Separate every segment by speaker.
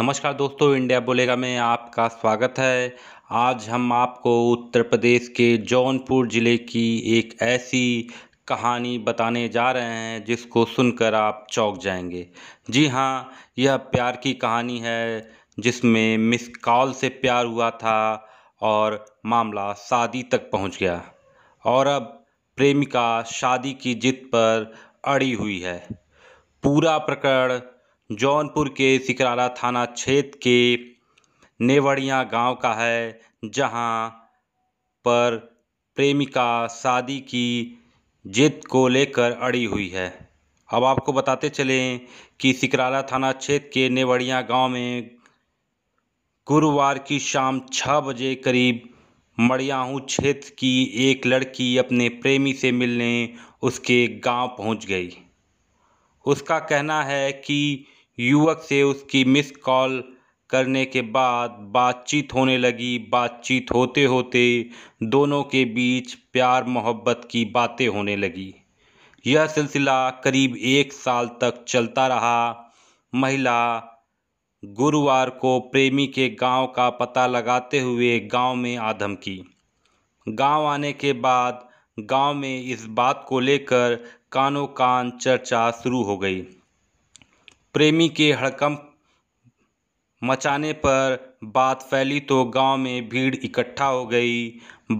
Speaker 1: नमस्कार दोस्तों इंडिया बोलेगा में आपका स्वागत है आज हम आपको उत्तर प्रदेश के जौनपुर ज़िले की एक ऐसी कहानी बताने जा रहे हैं जिसको सुनकर आप चौंक जाएंगे जी हाँ यह प्यार की कहानी है जिसमें मिस कॉल से प्यार हुआ था और मामला शादी तक पहुंच गया और अब प्रेमिका शादी की जिद पर अड़ी हुई है पूरा प्रकरण जौनपुर के सिकराला थाना क्षेत्र के नेवड़िया गांव का है जहां पर प्रेमिका शादी की जिद को लेकर अड़ी हुई है अब आपको बताते चलें कि सिकराला थाना क्षेत्र के नेवड़िया गांव में गुरुवार की शाम छः बजे करीब मड़ियाहू क्षेत्र की एक लड़की अपने प्रेमी से मिलने उसके गांव पहुंच गई उसका कहना है कि युवक से उसकी मिस कॉल करने के बाद बातचीत होने लगी बातचीत होते होते दोनों के बीच प्यार मोहब्बत की बातें होने लगी यह सिलसिला करीब एक साल तक चलता रहा महिला गुरुवार को प्रेमी के गांव का पता लगाते हुए गांव में आधम की गांव आने के बाद गांव में इस बात को लेकर कानों कान चर्चा शुरू हो गई प्रेमी के हड़कंप मचाने पर बात फैली तो गांव में भीड़ इकट्ठा हो गई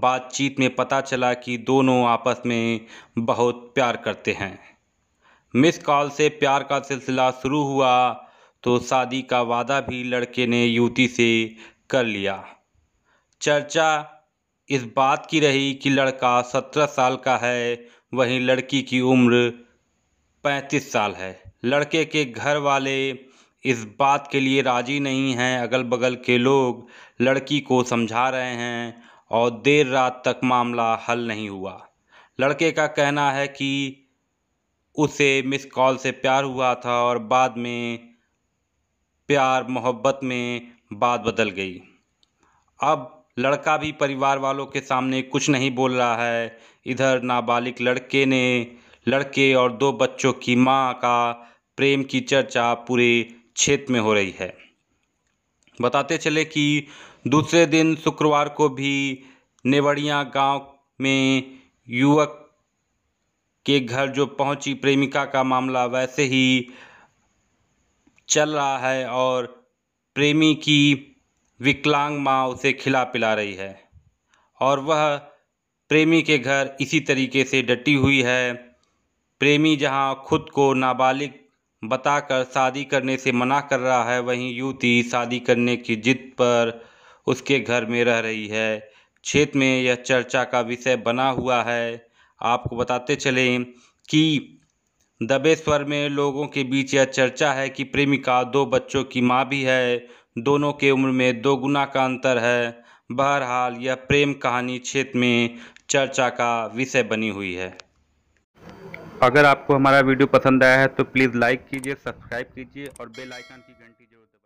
Speaker 1: बातचीत में पता चला कि दोनों आपस में बहुत प्यार करते हैं मिस कॉल से प्यार का सिलसिला शुरू हुआ तो शादी का वादा भी लड़के ने युवती से कर लिया चर्चा इस बात की रही कि लड़का सत्रह साल का है वहीं लड़की की उम्र पैंतीस साल है लड़के के घर वाले इस बात के लिए राजी नहीं हैं अगल बगल के लोग लड़की को समझा रहे हैं और देर रात तक मामला हल नहीं हुआ लड़के का कहना है कि उसे मिस कॉल से प्यार हुआ था और बाद में प्यार मोहब्बत में बात बदल गई अब लड़का भी परिवार वालों के सामने कुछ नहीं बोल रहा है इधर नाबालिग लड़के ने लड़के और दो बच्चों की माँ का प्रेम की चर्चा पूरे क्षेत्र में हो रही है बताते चले कि दूसरे दिन शुक्रवार को भी नेवड़िया गांव में युवक के घर जो पहुंची प्रेमिका का मामला वैसे ही चल रहा है और प्रेमी की विकलांग माँ उसे खिला पिला रही है और वह प्रेमी के घर इसी तरीके से डटी हुई है प्रेमी जहाँ खुद को नाबालिग बताकर शादी करने से मना कर रहा है वहीं युवती शादी करने की जिद पर उसके घर में रह रही है क्षेत्र में यह चर्चा का विषय बना हुआ है आपको बताते चलें कि दबे स्वर में लोगों के बीच यह चर्चा है कि प्रेमिका दो बच्चों की मां भी है दोनों के उम्र में दो गुना का अंतर है बहरहाल यह प्रेम कहानी क्षेत्र में चर्चा का विषय बनी हुई है अगर आपको हमारा वीडियो पसंद आया है तो प्लीज़ लाइक कीजिए सब्सक्राइब कीजिए और बेल आइकन की घंटी जरूर